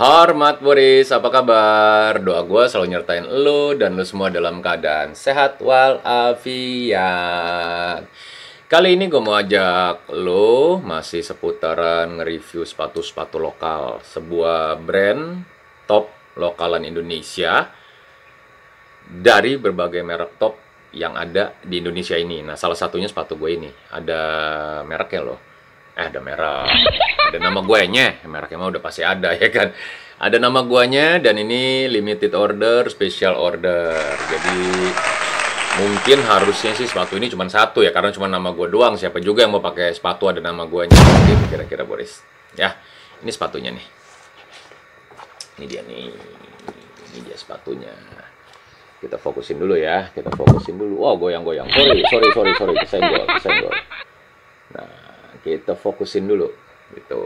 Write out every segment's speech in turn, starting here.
Hormat Boris, apa kabar? Doa gue selalu nyertain lo dan lo semua dalam keadaan sehat walafiat. Kali ini gue mau ajak lo masih seputaran nge-review sepatu-sepatu lokal. Sebuah brand top lokalan Indonesia dari berbagai merek top yang ada di Indonesia ini. Nah, salah satunya sepatu gue ini. Ada mereknya loh eh ada merah ada nama gue nya mereknya mah udah pasti ada ya kan ada nama guanya dan ini limited order special order jadi mungkin harusnya sih sepatu ini cuma satu ya karena cuma nama gue doang siapa juga yang mau pakai sepatu ada nama guanya nya kira-kira Boris ya ini sepatunya nih ini dia nih ini dia sepatunya kita fokusin dulu ya kita fokusin dulu wow goyang-goyang sorry sorry sorry sorry kesenggol kesenggol nah kita fokusin dulu gitu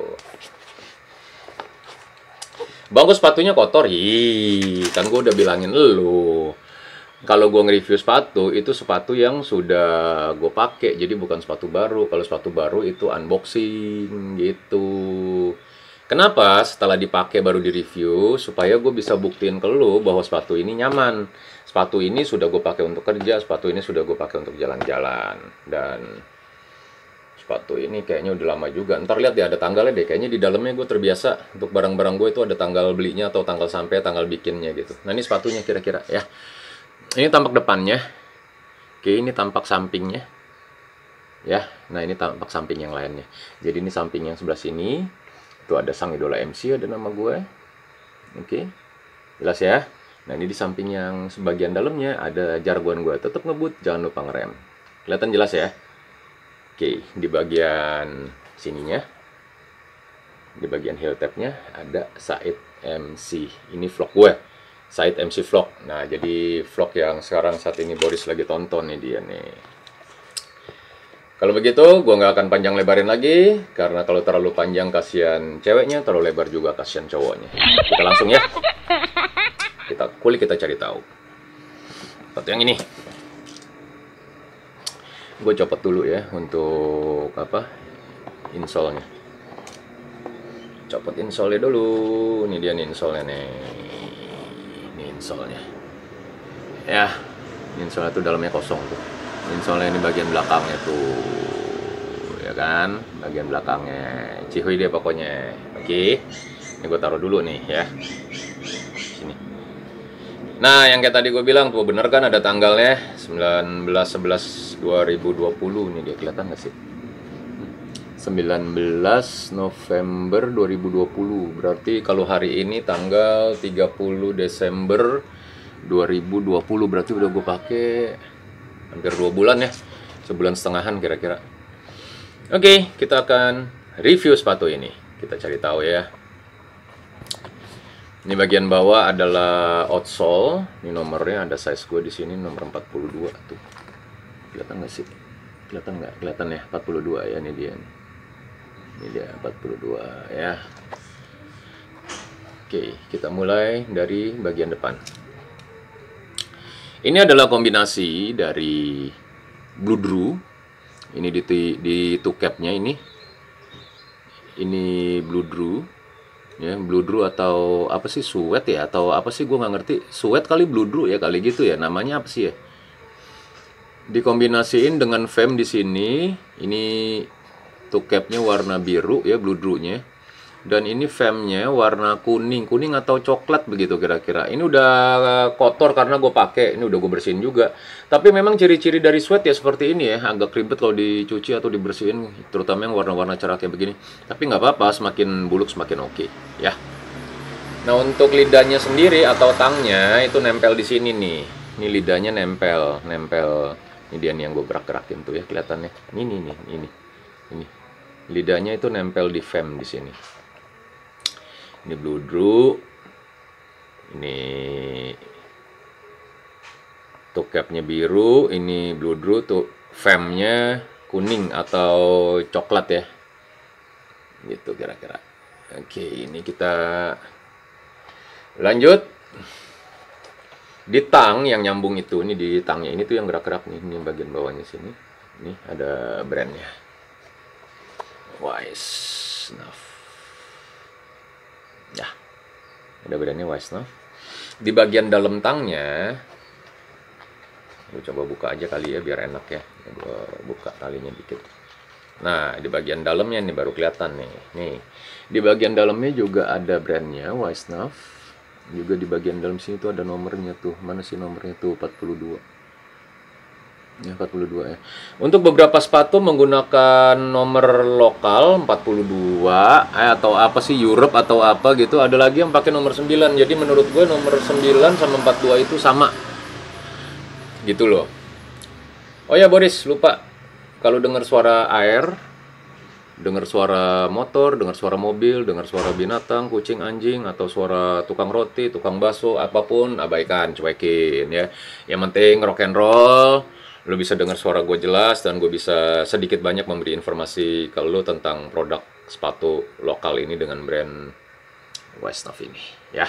bagus sepatunya kotor. Ih, kan gue udah bilangin lu. Kalau gue nge-review sepatu, itu sepatu yang sudah gue pakai. Jadi bukan sepatu baru. Kalau sepatu baru itu unboxing gitu. Kenapa setelah dipakai baru di-review? Supaya gue bisa buktiin ke lu bahwa sepatu ini nyaman. Sepatu ini sudah gue pakai untuk kerja, sepatu ini sudah gue pakai untuk jalan-jalan. Dan sepatu ini kayaknya udah lama juga ntar lihat ya ada tanggalnya deh kayaknya di dalamnya gue terbiasa untuk barang-barang gue itu ada tanggal belinya atau tanggal sampai tanggal bikinnya gitu nah ini sepatunya kira-kira ya ini tampak depannya oke ini tampak sampingnya ya nah ini tampak samping yang lainnya jadi ini samping yang sebelah sini itu ada sang idola MC ada nama gue oke jelas ya nah ini di samping yang sebagian dalamnya ada jargon gue tetap ngebut jangan lupa ngerem kelihatan jelas ya Oke, di bagian sininya, di bagian heel tapnya ada Said MC. Ini vlog gue, Said MC vlog. Nah, jadi vlog yang sekarang saat ini Boris lagi tonton nih dia nih. Kalau begitu, gue nggak akan panjang lebarin lagi, karena kalau terlalu panjang kasihan ceweknya, terlalu lebar juga kasihan cowoknya. Kita langsung ya. Kita kulik, kita cari tahu. Satu yang ini gue copot dulu ya untuk apa insolnya copot insolnya dulu ini dia nih insolnya nih ini insolnya ya insolnya tuh dalamnya kosong tuh insolnya ini bagian belakangnya tuh ya kan bagian belakangnya cihui dia pokoknya oke okay. ini gue taruh dulu nih ya sini Nah, yang kayak tadi gue bilang tuh bener kan ada tanggalnya 19 11 2020 ini dia kelihatan nggak sih? 19 November 2020 berarti kalau hari ini tanggal 30 Desember 2020 berarti udah gue pakai hampir dua bulan ya sebulan setengahan kira-kira oke okay, kita akan review sepatu ini kita cari tahu ya ini bagian bawah adalah outsole ini nomornya ada size gue di sini nomor 42 tuh kelihatan nggak sih kelihatan nggak kelihatan ya 42 ya ini dia ini dia 42 ya oke kita mulai dari bagian depan ini adalah kombinasi dari blue drew ini di, di tukapnya ini ini blue drew ya blue drew atau apa sih suet ya atau apa sih gue nggak ngerti suet kali blue drew ya kali gitu ya namanya apa sih ya dikombinasiin dengan fem di sini ini tuh capnya warna biru ya nya, dan ini femnya warna kuning kuning atau coklat begitu kira-kira ini udah kotor karena gue pakai ini udah gue bersihin juga tapi memang ciri-ciri dari sweat ya seperti ini ya agak ribet kalau dicuci atau dibersihin terutama yang warna-warna cerah kayak begini tapi nggak apa-apa semakin buluk semakin oke okay, ya nah untuk lidahnya sendiri atau tangnya itu nempel di sini nih ini lidahnya nempel nempel ini dia nih yang gue gerak-gerakin tuh ya kelihatannya ini nih ini ini lidahnya itu nempel di fem di sini ini bludru ini tukepnya biru ini blue bludru tuh femnya kuning atau coklat ya gitu kira-kira oke ini kita lanjut di tang yang nyambung itu ini di tangnya ini tuh yang gerak-gerak nih ini bagian bawahnya sini ini ada brandnya Wise nah ya ada brandnya Wise Snuff di bagian dalam tangnya gue coba buka aja kali ya biar enak ya gue buka talinya dikit nah di bagian dalamnya ini baru kelihatan nih nih di bagian dalamnya juga ada brandnya Wise Snuff juga di bagian dalam sini tuh ada nomornya tuh mana sih nomornya tuh 42 ya 42 ya untuk beberapa sepatu menggunakan nomor lokal 42 eh, atau apa sih Europe atau apa gitu ada lagi yang pakai nomor 9 jadi menurut gue nomor 9 sama 42 itu sama gitu loh oh ya Boris lupa kalau dengar suara air dengar suara motor, dengar suara mobil, dengar suara binatang, kucing, anjing, atau suara tukang roti, tukang baso, apapun, abaikan, cuekin ya. Yang penting rock and roll, lo bisa dengar suara gue jelas dan gue bisa sedikit banyak memberi informasi ke lo tentang produk sepatu lokal ini dengan brand Westnov ini ya.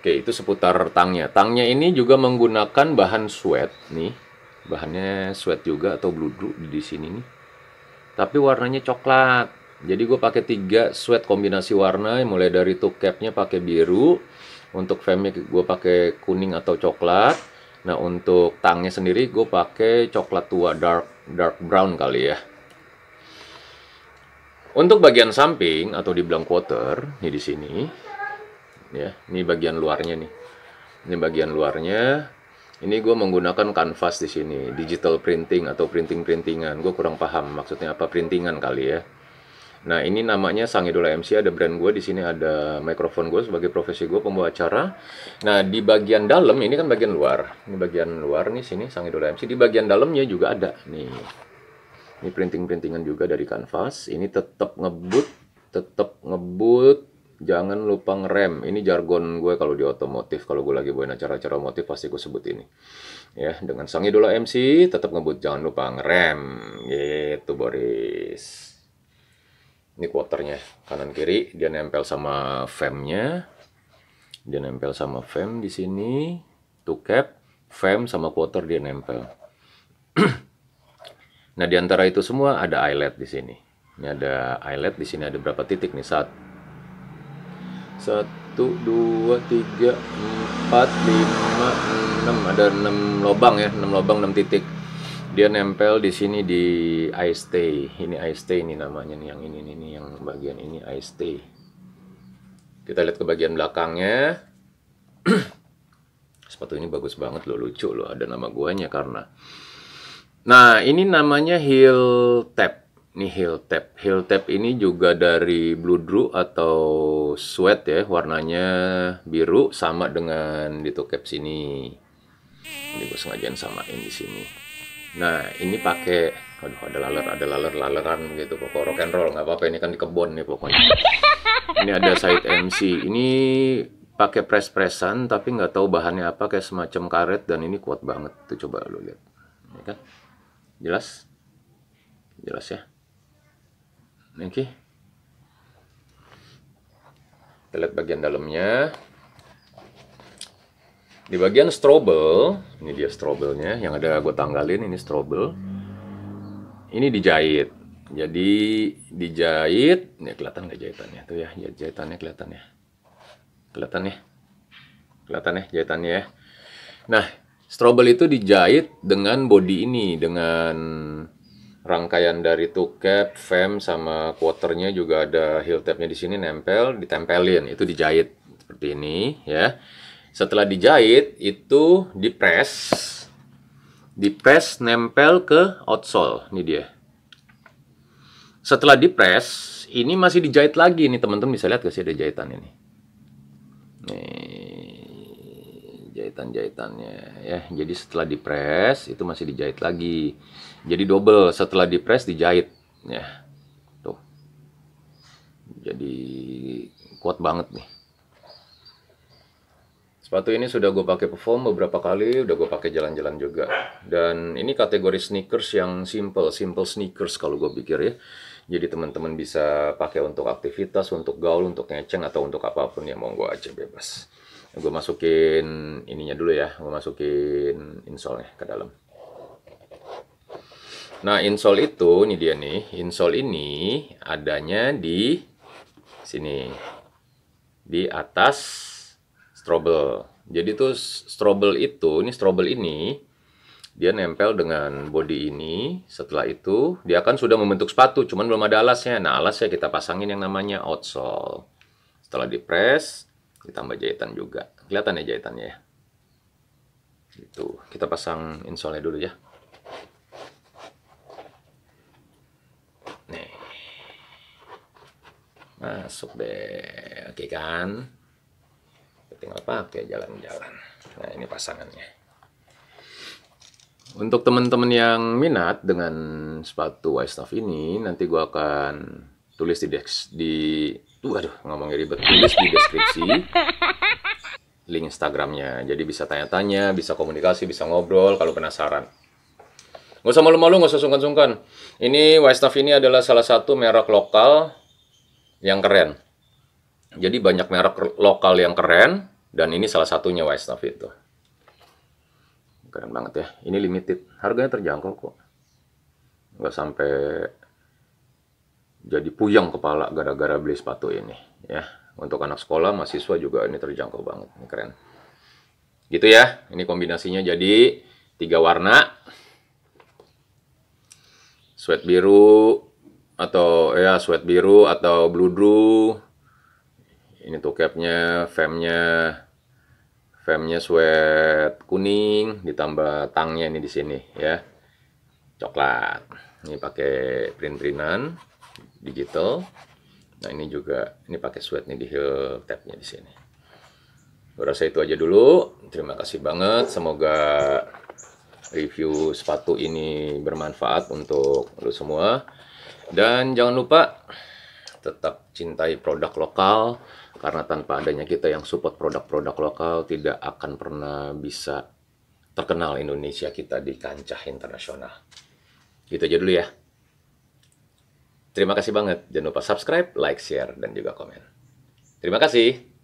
Oke, itu seputar tangnya. Tangnya ini juga menggunakan bahan sweat nih. Bahannya sweat juga atau bludru di sini nih tapi warnanya coklat jadi gue pakai tiga sweat kombinasi warna mulai dari tuh capnya pakai biru untuk famnya gue pakai kuning atau coklat nah untuk tangnya sendiri gue pakai coklat tua dark dark brown kali ya untuk bagian samping atau dibilang quarter ini di sini ya ini bagian luarnya nih ini bagian luarnya ini gue menggunakan kanvas di sini, digital printing atau printing-printingan. Gue kurang paham maksudnya apa printingan kali ya. Nah, ini namanya Sang Idola MC, ada brand gue, di sini ada mikrofon gue sebagai profesi gue pembawa acara. Nah, di bagian dalam, ini kan bagian luar. Ini bagian luar nih, sini Sang Idola MC. Di bagian dalamnya juga ada, nih. Ini printing-printingan juga dari kanvas. Ini tetap ngebut, tetap ngebut jangan lupa ngerem. Ini jargon gue kalau di otomotif, kalau gue lagi buat acara-acara otomotif pasti gue sebut ini. Ya, dengan sang idola MC tetap ngebut jangan lupa ngerem. Gitu, Boris. Ini quarternya kanan kiri, dia nempel sama femnya. Dia nempel sama fem di sini. Two cap, fem sama quarter dia nempel. nah, di antara itu semua ada eyelet di sini. Ini ada eyelet di sini ada berapa titik nih? Satu satu dua tiga empat lima enam ada enam lubang ya enam lubang enam titik dia nempel di sini di ice stay ini ice stay ini namanya nih yang ini ini yang bagian ini ice stay kita lihat ke bagian belakangnya sepatu ini bagus banget loh lucu loh ada nama guanya karena nah ini namanya heel tap ini heel tap. Heel tap ini juga dari blue drew atau sweat ya, warnanya biru sama dengan di toe cap sini. Ini gue sengaja samain di sini. Nah, ini pakai aduh ada laler, ada laler laleran gitu pokok rock and roll nggak apa-apa ini kan di kebon nih pokoknya. Ini ada side MC. Ini pakai press-pressan tapi nggak tahu bahannya apa kayak semacam karet dan ini kuat banget. Tuh coba lu lihat. ini kan? Jelas? Jelas ya? Oke. Okay. Kita lihat bagian dalamnya. Di bagian strobel, ini dia strobelnya yang ada gue tanggalin ini strobel. Ini dijahit. Jadi dijahit, Nih kelihatan nggak jahitannya tuh ya, ya jahitannya kelihatan ya. Kelihatan ya. Kelihatan ya jahitannya ya. Nah, strobel itu dijahit dengan body ini dengan rangkaian dari toe cap, fem sama quarternya juga ada heel tapnya di sini nempel, ditempelin, itu dijahit seperti ini ya. Setelah dijahit itu dipres, dipres nempel ke outsole, ini dia. Setelah dipres, ini masih dijahit lagi nih teman-teman bisa lihat gak sih ada jahitan ini. Nih, jahitan-jahitannya ya. Jadi setelah dipres itu masih dijahit lagi. Jadi double setelah dipres dijahit ya. Tuh. Jadi kuat banget nih. Sepatu ini sudah gue pakai perform beberapa kali, udah gue pakai jalan-jalan juga. Dan ini kategori sneakers yang simple, simple sneakers kalau gue pikir ya. Jadi teman-teman bisa pakai untuk aktivitas, untuk gaul, untuk ngeceng, atau untuk apapun ya gue aja bebas. Ya, gue masukin ininya dulu ya gue masukin insole ke dalam nah insole itu ini dia nih insole ini adanya di sini di atas strobel jadi tuh strobel itu ini strobel ini dia nempel dengan body ini setelah itu dia kan sudah membentuk sepatu cuman belum ada alasnya nah alasnya kita pasangin yang namanya outsole setelah dipres ditambah jahitan juga kelihatan ya jahitannya ya itu kita pasang insole dulu ya nih masuk deh oke kan kita tinggal pakai jalan-jalan nah ini pasangannya untuk teman-teman yang minat dengan sepatu Y-Stuff ini nanti gue akan tulis di, di Waduh, ngomongnya ribet. Tulis di deskripsi link Instagramnya. Jadi bisa tanya-tanya, bisa komunikasi, bisa ngobrol kalau penasaran. Gak usah malu-malu, gak usah sungkan-sungkan. Ini Westaf ini adalah salah satu merek lokal yang keren. Jadi banyak merek lokal yang keren, dan ini salah satunya Westaf itu. Keren banget ya. Ini limited. Harganya terjangkau kok. Gak sampai jadi puyeng kepala gara-gara beli sepatu ini ya untuk anak sekolah mahasiswa juga ini terjangkau banget ini keren gitu ya ini kombinasinya jadi tiga warna sweat biru atau ya sweat biru atau blue bludru ini tuh capnya femnya femnya sweat kuning ditambah tangnya ini di sini ya coklat ini pakai print-printan digital. Nah ini juga, ini pakai sweat nih di heel tapnya di sini. Gue itu aja dulu. Terima kasih banget. Semoga review sepatu ini bermanfaat untuk lo semua. Dan jangan lupa tetap cintai produk lokal karena tanpa adanya kita yang support produk-produk lokal tidak akan pernah bisa terkenal Indonesia kita di kancah internasional. Gitu aja dulu ya. Terima kasih banget. Jangan lupa subscribe, like, share, dan juga komen. Terima kasih.